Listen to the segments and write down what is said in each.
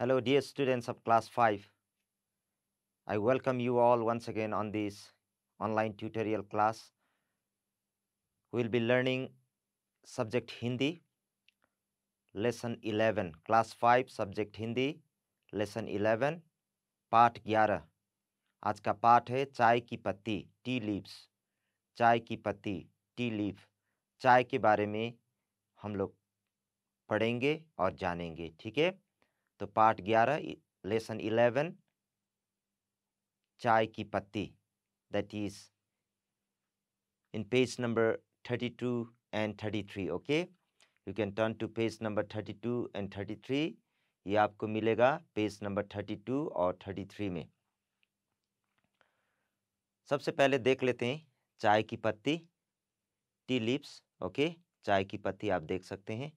Hello dear students of class 5. I welcome you all once again on this online tutorial class. We'll be learning subject Hindi, lesson 11, class 5, subject Hindi, lesson 11, part 11. आज का पाठ है चाय की पत्ती tea leaves चाय की पत्ती टी लीफ चाय के बारे में हम लोग पढ़ेंगे और जानेंगे ठीक है तो पार्ट ग्यारह लेसन इलेवन चाय की पत्ती that is in page number thirty two and thirty three okay you can turn to page number thirty two and thirty three ये आपको मिलेगा पेज नंबर थर्टी टू और थर्टी थ्री में सबसे पहले देख लेते हैं चाय की पत्ती टी लिप्स ओके चाय की पत्ती आप देख सकते हैं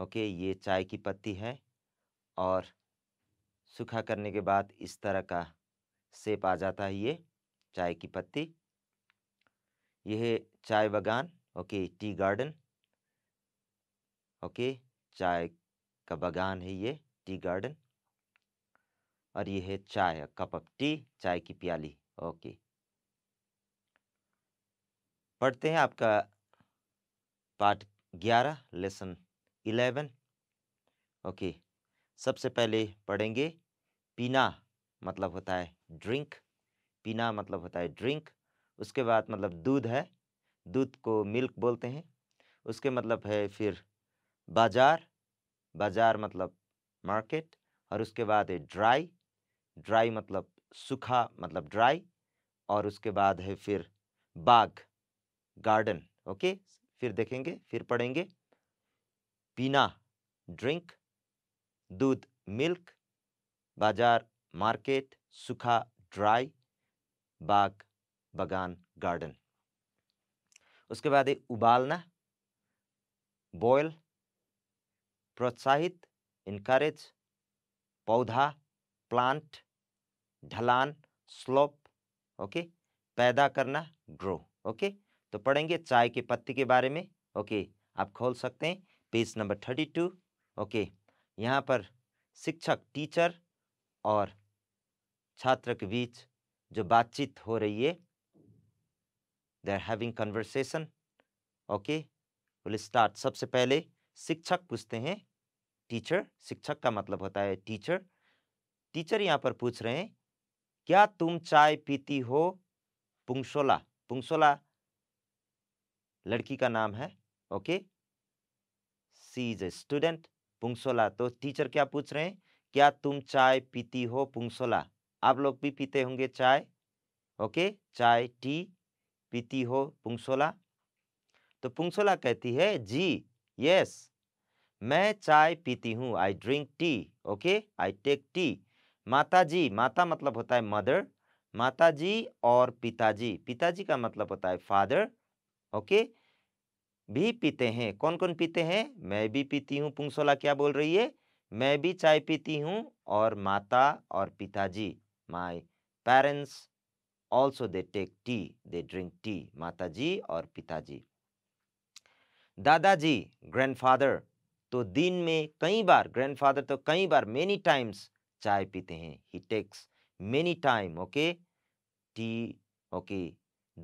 ओके ये चाय की पत्ती है और सूखा करने के बाद इस तरह का सेप आ जाता है ये चाय की पत्ती यह चाय बागान ओके टी गार्डन ओके चाय का बागान है ये टी गार्डन और ये है चाय कप ऑफ टी चाय की प्याली ओके पढ़ते हैं आपका पार्ट ग्यारह लेसन इलेवन ओके सबसे पहले पढ़ेंगे पीना मतलब होता है ड्रिंक पीना मतलब होता है ड्रिंक उसके बाद मतलब दूध है दूध को मिल्क बोलते हैं उसके मतलब है फिर बाजार बाजार मतलब मार्केट और उसके बाद है ड्राई ड्राई मतलब सूखा मतलब ड्राई और उसके बाद है फिर बाग गार्डन ओके फिर देखेंगे फिर पढ़ेंगे पीना ड्रिंक दूध मिल्क बाजार मार्केट सूखा ड्राई बाग बगान गार्डन उसके बाद है उबालना बॉयल प्रोत्साहित इनकरेज पौधा प्लांट ढलान स्लोप ओके पैदा करना ग्रो ओके तो पढ़ेंगे चाय के पत्ती के बारे में ओके आप खोल सकते हैं page number thirty two okay यहाँ पर शिक्षक टीचर और छात्र के बीच जो बातचीत हो रही है they are having conversation okay will start सबसे पहले शिक्षक पूछते हैं टीचर शिक्षक का मतलब होता है टीचर टीचर यहाँ पर पूछ रहे हैं क्या तुम चाय पीती हो पुंगसोला पुंगसोला लड़की का नाम है okay she is a student Pungsola तो टीचर क्या पूछ रहे हैं क्या तुम चाय पीती हो पुंगसोला आप लोग भी पीते होंगे चाय ओके चाय टी पीती हो पुंगसोला तो पुंगसोला कहती है जी यस मैं चाय पीती हूँ I drink tea okay I take tea माता जी माता मतलब होता है मदर माता जी और पिताजी पिताजी का मतलब होता है फादर ओके भी पीते हैं कौन कौन पीते हैं मैं भी पीती हूँ पुंगसोला क्या बोल रही है मैं भी चाय पीती हूँ और माता और पिताजी my parents also they take tea they drink tea माताजी और पिताजी दादाजी ग्रैंडफादर तो दिन में कई बार ग्रैंडफादर तो कई बार मेनी टाइम्स चाय पीते हैं he takes many time okay tea okay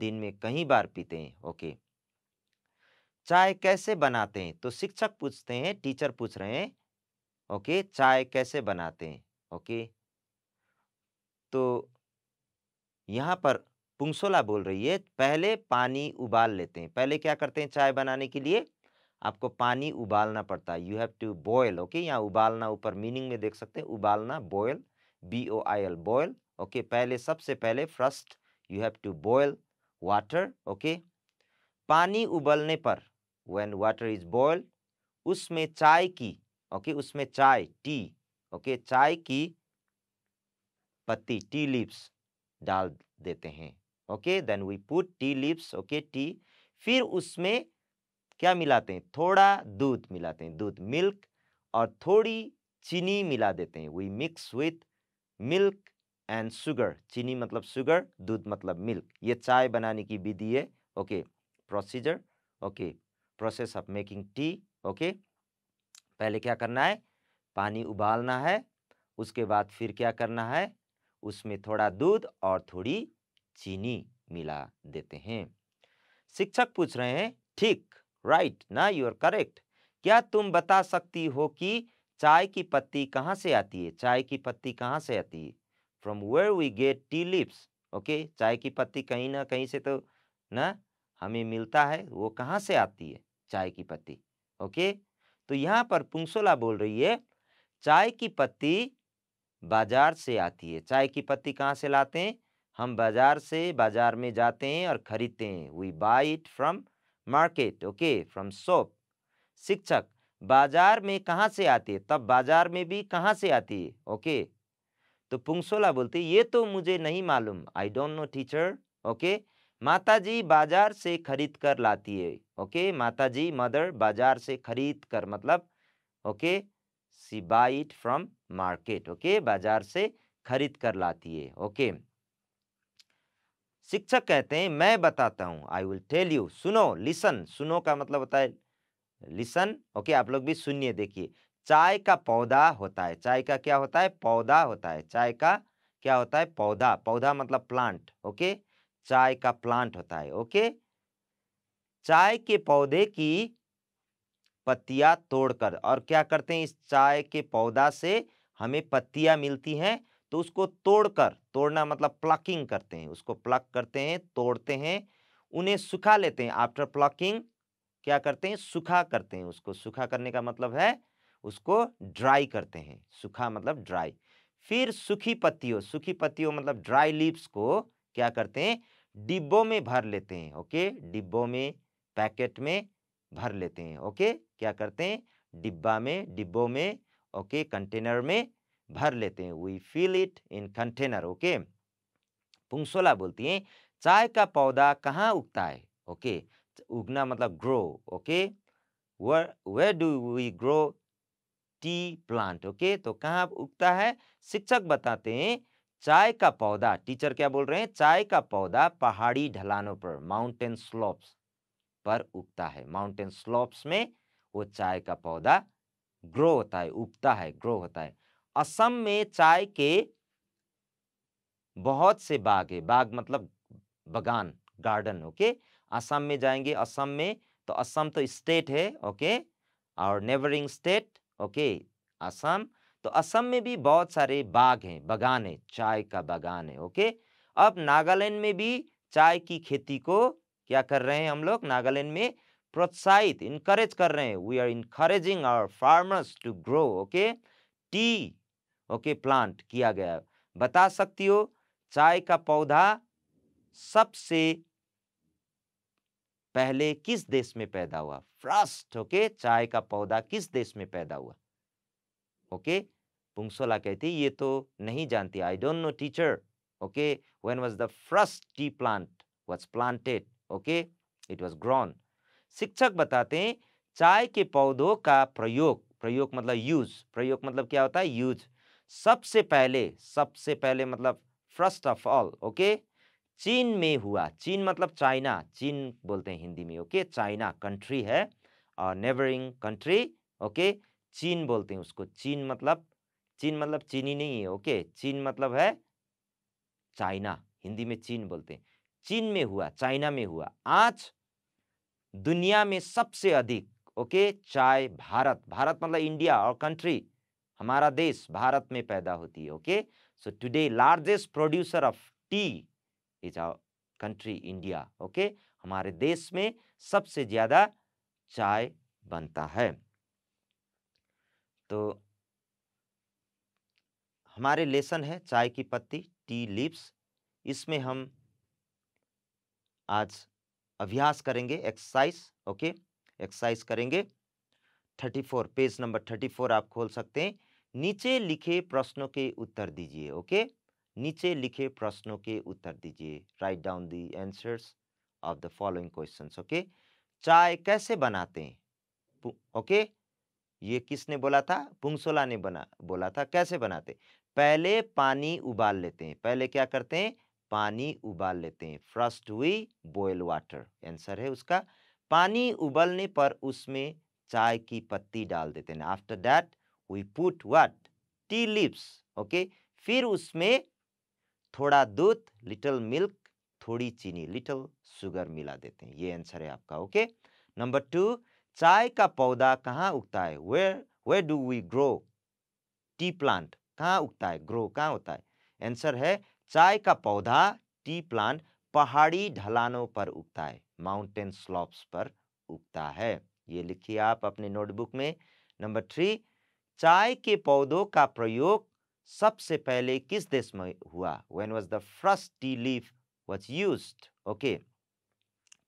दिन में कई बार पीते हैं ओके okay. चाय कैसे बनाते हैं तो शिक्षक पूछते हैं टीचर पूछ रहे हैं ओके चाय कैसे बनाते हैं ओके तो यहाँ पर पुंगसोला बोल रही है पहले पानी उबाल लेते हैं पहले क्या करते हैं चाय बनाने के लिए आपको पानी उबालना पड़ता है you have to boil okay यहाँ उबालना ऊपर मीनिंग में देख सकते हैं उबालना boil B O I L boil okay पहले सबसे पहले first you have to boil water okay पानी उबलने पर when वाटर इज boiled उसमें चाय की ओके okay, उसमें चाय टी ओके okay, चाय की पत्ती टी लिप्स डाल देते हैं okay then we put tea leaves okay tea फिर उसमें क्या मिलाते हैं थोड़ा दूध मिलाते हैं दूध मिल्क और थोड़ी चीनी मिला देते हैं we mix with milk and sugar चीनी मतलब शुगर दूध मतलब मिल्क ये चाय बनाने की विधि है okay procedure okay process of making tea okay पहले क्या करना है पानी उबालना है उसके बाद फिर क्या करना है उसमें थोड़ा दूध और थोड़ी चीनी मिला देते हैं शिक्षक पूछ रहे हैं ठीक राइट ना यू आर करेक्ट क्या तुम बता सकती हो कि चाय की पत्ती कहाँ से आती है चाय की पत्ती कहाँ से आती है from where we get tea leaves okay चाय की पत्ती कहीं ना कहीं से तो ना हमें मिलता है वो कहाँ से आती है चाय की पत्ती ओके तो यहाँ पर पुंसोला बोल रही है चाय की पत्ती बाजार से आती है चाय की पत्ती कहाँ से लाते हैं हम बाजार से बाजार में जाते हैं और खरीदते हैं we buy it from market okay from shop शिक्षक बाजार में कहाँ से आती है तब बाजार में भी कहाँ से आती है ओके okay. तो पुंगसोला बोलती ये तो मुझे नहीं मालूम I don't know teacher okay okay? माताजी बाजार से खरीद कर लाती है ओके माताजी मदर बाजार से खरीद कर मतलब okay she buy it from market okay बाजार से खरीद कर लाती है ओके शिक्षक कहते हैं मैं बताता हूँ आई विल टेल यू सुनो लिसन सुनो का मतलब होता है लिसन ओके आप लोग भी सुनिए देखिए चाय का पौधा होता है चाय का क्या होता है पौधा होता है चाय का क्या होता है पौधा पौधा मतलब प्लांट ओके चाय का प्लांट होता है ओके चाय के पौधे की पत्तियां तोड़कर और क्या करते हैं इस चाय के पौधा से हमें पत्तियां मिलती हैं तो उसको तोड़कर तोड़ना मतलब प्लकिंग करते हैं उसको प्लक करते हैं तोड़ते हैं उन्हें सुखा लेते हैं आफ्टर प्लकिंग क्या करते हैं सुखा करते हैं उसको सुखा करने का मतलब है उसको ड्राई करते हैं सूखा मतलब ड्राई फिर सूखी पत्तियों सूखी पत्तियों मतलब ड्राई लीव्स को क्या करते हैं डिब्बों में भर लेते हैं ओके डिब्बों में पैकेट में भर लेते हैं ओके क्या करते हैं डिब्बा में डिब्बों में ओके कंटेनर में भर लेते हैं we fill it in container okay Pungsola बोलती हैं चाय का पौधा कहाँ उगता है ओके उगना मतलब grow okay where do we grow tea plant okay तो कहाँ उगता है शिक्षक बताते हैं चाय का पौधा टीचर क्या बोल रहे हैं चाय का पौधा पहाड़ी ढलानों पर माउंटेन स्लोप्स पर उगता है माउंटेन स्लोप्स में वो चाय का पौधा ग्रो होता है उगता है ग्रो होता है असम में चाय के बहुत से बाग है बाग मतलब बगान गार्डन ओके असम में जाएंगे असम में तो असम तो स्टेट है ओके और नेबरिंग स्टेट ओके असम तो असम में भी बहुत सारे बाग हैं बगान है चाय का बागान है ओके अब नागालैंड में भी चाय की खेती को क्या कर रहे हैं हम लोग नागालैंड में प्रोत्साहित इनकरेज कर रहे हैं we are encouraging our farmers to grow okay tea okay plant किया गया बता सकती हो चाय का पौधा सबसे पहले किस देश में पैदा हुआ फर्स्ट ओके चाय का पौधा किस देश में पैदा हुआ ओके पुंगसोला कहती ये तो नहीं जानती I don't know teacher okay when was the first tea plant was planted okay it was grown शिक्षक बताते हैं चाय के पौधों का प्रयोग प्रयोग मतलब यूज प्रयोग मतलब क्या होता है यूज सबसे पहले सबसे पहले मतलब फर्स्ट ऑफ ऑल ओके चीन में हुआ चीन मतलब चाइना चीन बोलते हैं हिंदी में ओके चाइना कंट्री है और नेबरिंग कंट्री ओके चीन बोलते हैं उसको चीन मतलब चीन मतलब चीनी नहीं है ओके चीन मतलब है चाइना हिंदी में चीन बोलते हैं चीन में हुआ चाइना में हुआ आज दुनिया में सबसे अधिक ओके चाय भारत भारत मतलब इंडिया और कंट्री हमारा देश भारत में पैदा होती है okay so today largest producer of tea is our country India okay हमारे देश में सबसे ज्यादा चाय बनता है तो हमारे लेसन है चाय की पत्ती टी लिप्स इसमें हम आज अभ्यास करेंगे एक्सरसाइज ओके एक्सरसाइज करेंगे 34 पेज नंबर 34 आप खोल सकते हैं नीचे लिखे प्रश्नों के उत्तर दीजिए ओके नीचे लिखे प्रश्नों के उत्तर दीजिए write down the answers of the following question okay चाय कैसे बनाते हैं ओके ये किसने बोला था पुंगसोला ने बना बोला था कैसे बनाते पहले पानी उबाल लेते हैं पहले क्या करते हैं पानी उबाल लेते हैं फर्स्ट हुई बॉयल वाटर आंसर है उसका पानी उबलने पर उसमें चाय की पत्ती डाल देते हैं after that we put what tea leaves okay फिर उसमें थोड़ा दूध लिटल मिल्क थोड़ी चीनी लिटल शुगर मिला देते हैं ये आंसर है आपका ओके नंबर टू चाय का पौधा कहाँ उगता है where where do we grow tea plant कहाँ उगता है ग्रो कहाँ होता है आंसर है चाय का पौधा टी प्लांट पहाड़ी ढलानों पर उगता है माउंटेन स्लॉप्स पर उगता है ये लिखिए आप अपने नोटबुक में नंबर थ्री चाय के पौधों का प्रयोग सबसे पहले किस देश में हुआ when was the first tea leaf was use okay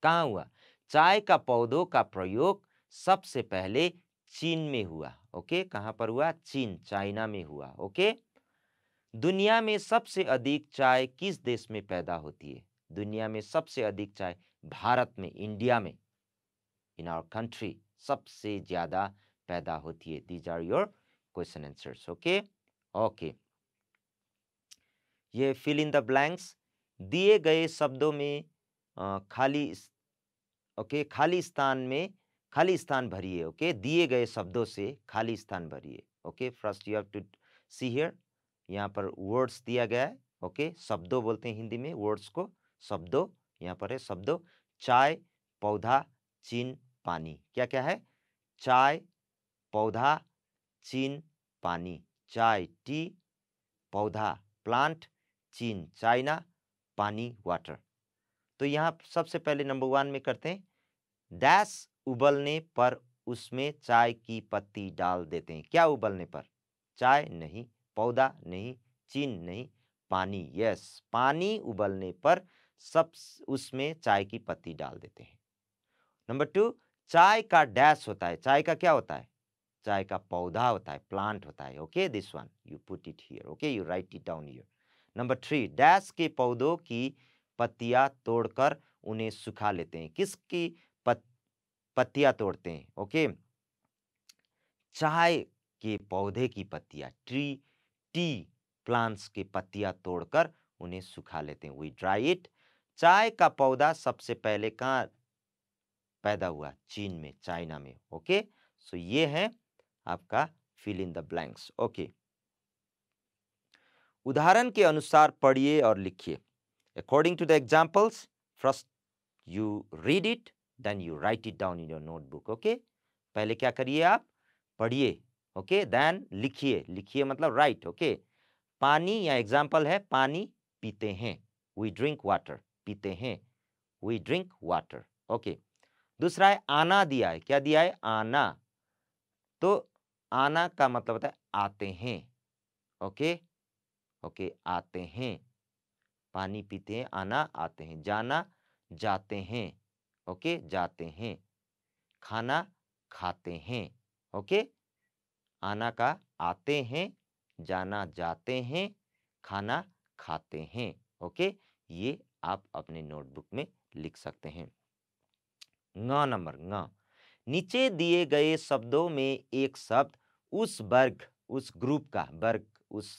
कहाँ हुआ चाय का पौधों का प्रयोग सबसे पहले चीन में हुआ ओके कहाँ पर हुआ चीन चाइना में हुआ ओके दुनिया में सबसे अधिक चाय किस देश में पैदा होती है दुनिया में सबसे अधिक चाय भारत में इंडिया में इन आवर कंट्री सबसे ज़्यादा पैदा होती है these are your question answers okay okay ये फिल इन द ब्लैंक्स दिए गए शब्दों में खाली ओके okay, खाली स्थान में खाली स्थान भरिए ओके दिए गए शब्दों से खाली स्थान भरिए okay first you have to see here यहाँ पर वर्ड्स दिया गया है ओके शब्दों बोलते हैं हिंदी में वर्ड्स को शब्दों यहाँ पर है शब्दों चाय पौधा चीन पानी क्या क्या है चाय पौधा चीन पानी चाय टी पौधा प्लांट चीन चाइना पानी वाटर तो यहाँ सबसे पहले नंबर वन में करते हैं डैश उबलने पर उसमें चाय की पत्ती डाल देते हैं क्या उबलने पर चाय नहीं पौधा नहीं चीन नहीं पानी यस पानी उबलने पर सब उसमें चाय की पत्ती डाल देते हैं नंबर टू चाय का डैश होता है चाय का क्या होता है चाय का पौधा होता है प्लांट होता है okay this one you put it here okay you write it down here number three dash के पौधों की पत्तियां तोड़कर उन्हें सुखा लेते हैं किसकी पत्तियां तोड़ते हैं ओके चाय के पौधे की पत्तियां ट्री टी प्लांट्स के पत्तियां तोड़कर उन्हें सुखा लेते हैं वी ड्राई इट चाय का पौधा सबसे पहले कहाँ पैदा हुआ चीन में चाइना में ओके सो ये है आपका fill in the blanks okay उदाहरण के अनुसार पढ़िए और लिखिए according to the examples first you read it then you write it down in your notebook okay पहले क्या करिए आप पढ़िए ओके देन लिखिए लिखिए मतलब राइट ओके पानी या एग्जाम्पल है पानी पीते हैं वी ड्रिंक वाटर पीते हैं वी ड्रिंक वाटर ओके दूसरा है आना दिया है क्या दिया है आना तो आना का मतलब होता है आते हैं ओके ओके आते हैं पानी पीते हैं आना आते हैं जाना जाते हैं ओके जाते हैं खाना खाते हैं ओके आना का आते हैं जाना जाते हैं खाना खाते हैं ओके ये आप अपने नोटबुक में लिख सकते हैं ग नंबर ग नीचे दिए गए शब्दों में एक शब्द उस वर्ग उस ग्रुप का वर्ग उस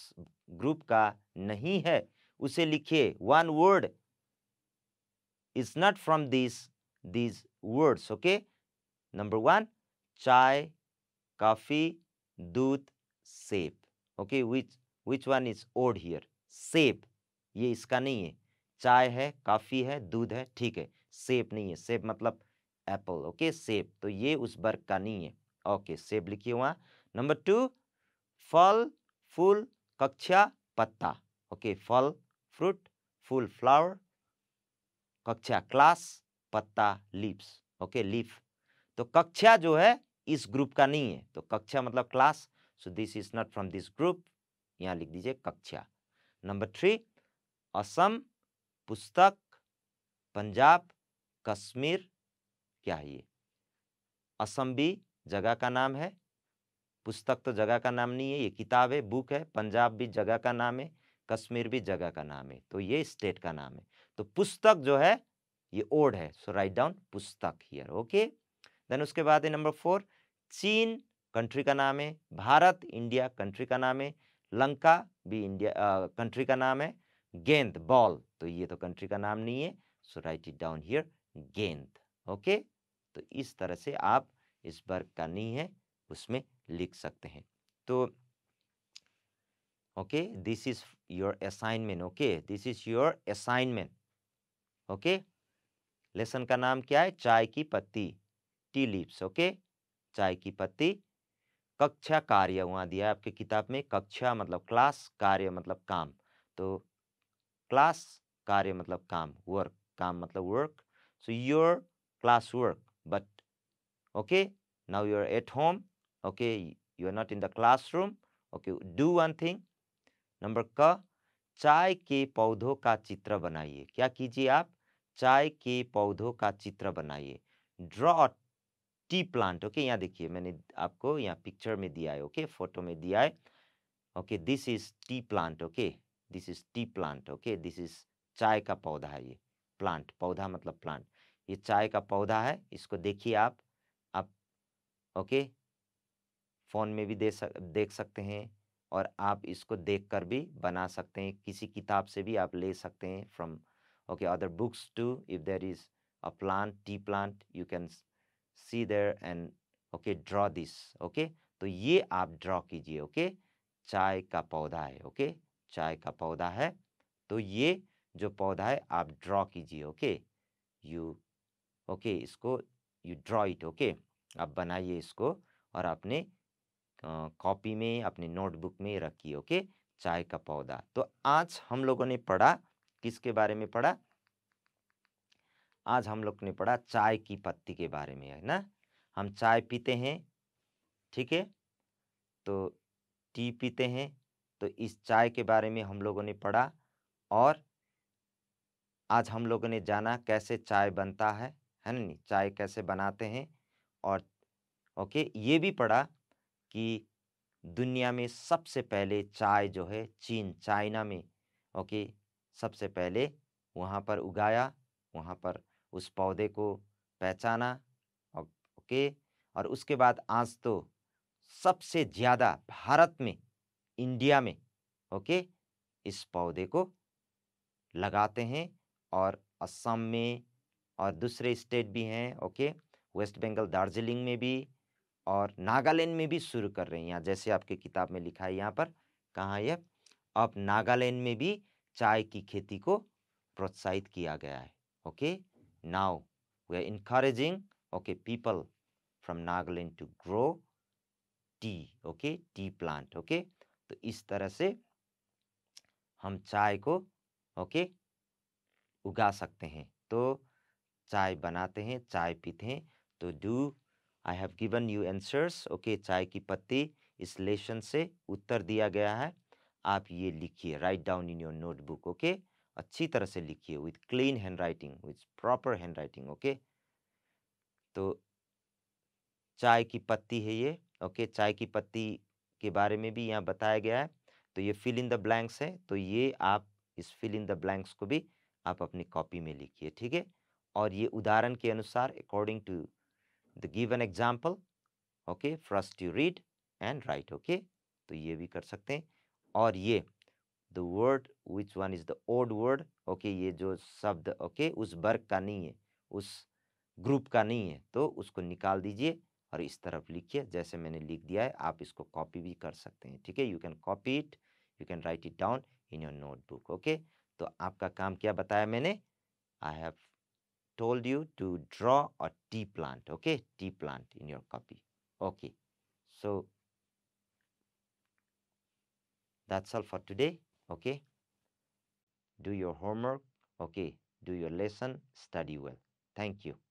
ग्रुप का नहीं है उसे लिखिए one word is not from this these words okay number one chai coffee दूध सेब okay which which one is odd here सेब ये इसका नहीं है चाय है काफ़ी है दूध है ठीक है सेब नहीं है सेब मतलब एप्पल ओके सेब तो ये उस वर्ग का नहीं है ओके सेब लिखिए वहाँ नंबर टू फल फूल कक्षा पत्ता ओके फल फ्रूट फूल फ्लावर कक्षा क्लास पत्ता लिप्स ओके लीफ तो कक्षा जो है इस ग्रुप का नहीं है तो कक्षा मतलब class so this is not from this group यहाँ लिख दीजिए कक्षा नंबर थ्री असम पुस्तक पंजाब कश्मीर क्या है ये असम भी जगह का नाम है पुस्तक तो जगह का नाम नहीं है ये किताब है बुक है पंजाब भी जगह का नाम है कश्मीर भी जगह का नाम है तो ये स्टेट का नाम है तो पुस्तक जो है ये ओड है सो राइट डाउन पुस्तक हियर ओके देन उसके बाद है नंबर फोर चीन कंट्री का नाम है भारत इंडिया कंट्री का नाम है लंका भी इंडिया कंट्री का नाम है गेंद बॉल तो ये तो कंट्री का नाम नहीं है so write it down here गेंद ओके तो इस तरह से आप इस वर्ग का नहीं है उसमें लिख सकते हैं तो okay this is your assignment okay this is your assignment okay lesson का नाम क्या है चाय की पत्ती टी लीव्स ओके चाय की पत्ती कक्षा कार्य वहाँ दिया है आपके किताब में कक्षा मतलब क्लास कार्य मतलब काम तो क्लास कार्य मतलब काम वर्क काम मतलब work so your class work but okay now you are at home okay you are not in the classroom okay do one thing number क चाय के पौधों का चित्र बनाइए क्या कीजिए आप चाय के पौधों का चित्र बनाइए ड्रॉ टी प्लांट ओके यहाँ देखिए मैंने आपको यहाँ पिक्चर में दिया है ओके फोटो में दिया है okay this is tea plant okay this is tea plant okay this is चाय का पौधा है ये प्लांट पौधा मतलब प्लांट ये चाय का पौधा है इसको देखिए आप आप ओके फ़ोन में भी दे सक देख सकते हैं और आप इसको देखकर भी बना सकते हैं किसी किताब से भी आप ले सकते हैं from okay other books too if there is a plant tea plant you can see there and okay draw this okay तो ये आप ड्रॉ कीजिए ओके चाय का पौधा है ओके चाय का पौधा है तो ये जो पौधा है आप ड्रॉ कीजिए ओके यू ओके इसको यू ड्रॉ इट ओके आप बनाइए इसको और अपने कॉपी में अपने नोटबुक में रखिए ओके चाय का पौधा तो आज हम लोगों ने पढ़ा किसके बारे में पढ़ा आज हम लोग ने पढ़ा चाय की पत्ती के बारे में है ना हम चाय पीते हैं ठीक है तो टी पीते हैं तो इस चाय के बारे में हम लोगों ने पढ़ा और आज हम लोगों ने जाना कैसे चाय बनता है है ना चाय कैसे बनाते हैं और ओके ये भी पढ़ा कि दुनिया में सबसे पहले चाय जो है चीन चाइना में ओके सबसे पहले वहाँ पर उगाया वहाँ पर उस पौधे को पहचाना ओके और उसके बाद आज तो सबसे ज़्यादा भारत में इंडिया में ओके इस पौधे को लगाते हैं और असम में और दूसरे स्टेट भी हैं ओके वेस्ट बंगाल दार्जिलिंग में भी और नागालैंड में भी शुरू कर रहे हैं यहाँ जैसे आपके किताब में लिखा है यहाँ पर कहाँ यह अब नागालैंड में भी चाय की खेती को प्रोत्साहित किया गया है okay now we are encouraging okay people from Nagaland to grow tea okay tea plant okay तो इस तरह से हम चाय को ओके okay, उगा सकते हैं तो चाय बनाते हैं चाय पीते हैं तो do I have given you answers okay चाय की पत्ती इस लेशन से उत्तर दिया गया है आप ये लिखिए write down in your notebook okay अच्छी तरह से लिखिए with clean handwriting with proper handwriting okay तो चाय की पत्ती है ये ओके okay? चाय की पत्ती के बारे में भी यहाँ बताया गया है तो ये फिल इन द ब्लैंक्स है तो ये आप इस फिल इन द ब्लैंक्स को भी आप अपनी कॉपी में लिखिए ठीक है और ये उदाहरण के अनुसार according to the given example okay first you read and write okay तो ये भी कर सकते हैं और ये the word which one is the odd word okay ये जो शब्द ओके okay, उस वर्ग का नहीं है उस ग्रुप का नहीं है तो उसको निकाल दीजिए और इस तरफ लिखिए जैसे मैंने लिख दिया है आप इसको कॉपी भी कर सकते हैं ठीक है you can copy it you can write it down in your notebook okay तो आपका काम क्या बताया मैंने I have told you to draw a tea plant okay tea plant in your copy okay so that's all for today okay do your homework okay do your lesson study well thank you